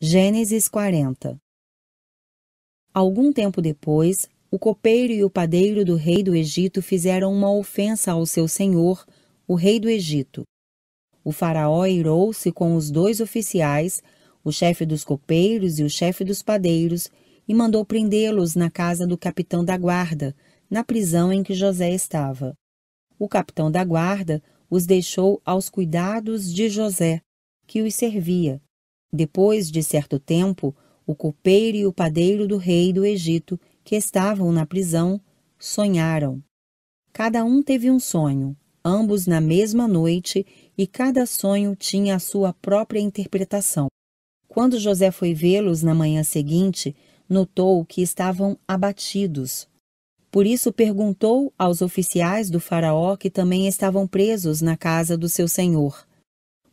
Gênesis 40 Algum tempo depois, o copeiro e o padeiro do rei do Egito fizeram uma ofensa ao seu senhor, o rei do Egito. O faraó irou-se com os dois oficiais, o chefe dos copeiros e o chefe dos padeiros, e mandou prendê-los na casa do capitão da guarda, na prisão em que José estava. O capitão da guarda os deixou aos cuidados de José, que os servia, depois de certo tempo, o copeiro e o padeiro do rei do Egito, que estavam na prisão, sonharam. Cada um teve um sonho, ambos na mesma noite, e cada sonho tinha a sua própria interpretação. Quando José foi vê-los na manhã seguinte, notou que estavam abatidos. Por isso perguntou aos oficiais do faraó que também estavam presos na casa do seu senhor.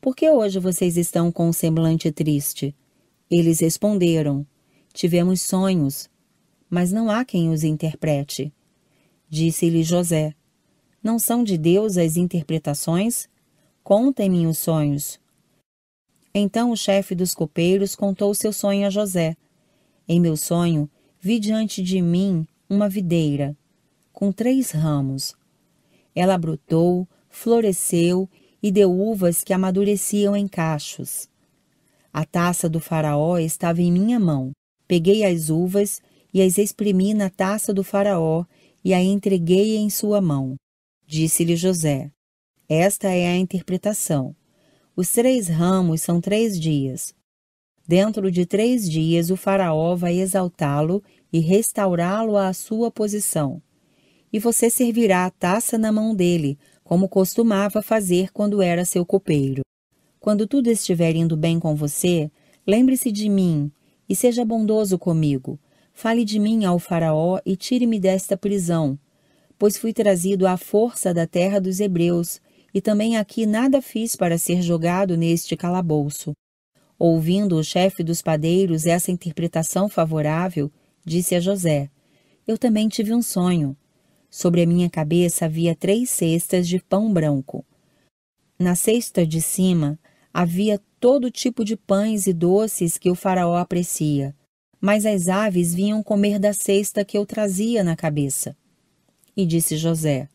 Por que hoje vocês estão com um semblante triste? Eles responderam: Tivemos sonhos, mas não há quem os interprete. Disse-lhe José: Não são de Deus as interpretações? Contem-me os sonhos. Então o chefe dos copeiros contou seu sonho a José. Em meu sonho, vi diante de mim uma videira, com três ramos. Ela brotou, floresceu e deu uvas que amadureciam em cachos. A taça do faraó estava em minha mão. Peguei as uvas e as exprimi na taça do faraó e a entreguei em sua mão. Disse-lhe José: Esta é a interpretação. Os três ramos são três dias. Dentro de três dias o faraó vai exaltá-lo e restaurá-lo à sua posição. E você servirá a taça na mão dele, como costumava fazer quando era seu copeiro. Quando tudo estiver indo bem com você, lembre-se de mim e seja bondoso comigo. Fale de mim ao Faraó e tire-me desta prisão, pois fui trazido à força da terra dos Hebreus, e também aqui nada fiz para ser jogado neste calabouço. Ouvindo o chefe dos padeiros essa interpretação favorável, disse a José: Eu também tive um sonho. Sobre a minha cabeça havia três cestas de pão branco. Na cesta de cima havia todo tipo de pães e doces que o faraó aprecia, mas as aves vinham comer da cesta que eu trazia na cabeça. E disse José: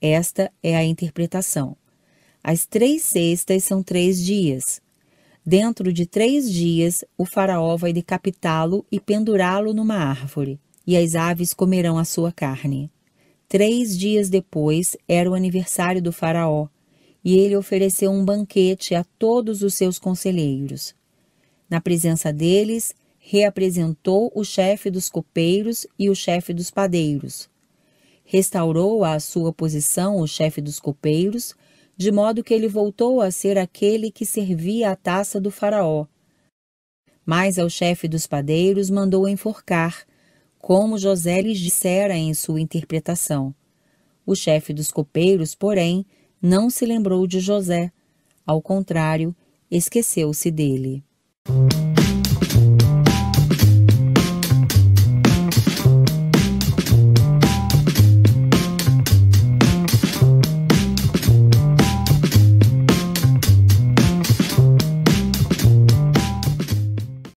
Esta é a interpretação. As três cestas são três dias. Dentro de três dias, o faraó vai decapitá-lo e pendurá-lo numa árvore, e as aves comerão a sua carne. Três dias depois era o aniversário do Faraó, e ele ofereceu um banquete a todos os seus conselheiros. Na presença deles, reapresentou o chefe dos copeiros e o chefe dos padeiros. Restaurou à sua posição o chefe dos copeiros, de modo que ele voltou a ser aquele que servia a taça do Faraó. Mas ao chefe dos padeiros mandou enforcar, como José lhes dissera em sua interpretação. O chefe dos copeiros, porém, não se lembrou de José. Ao contrário, esqueceu-se dele.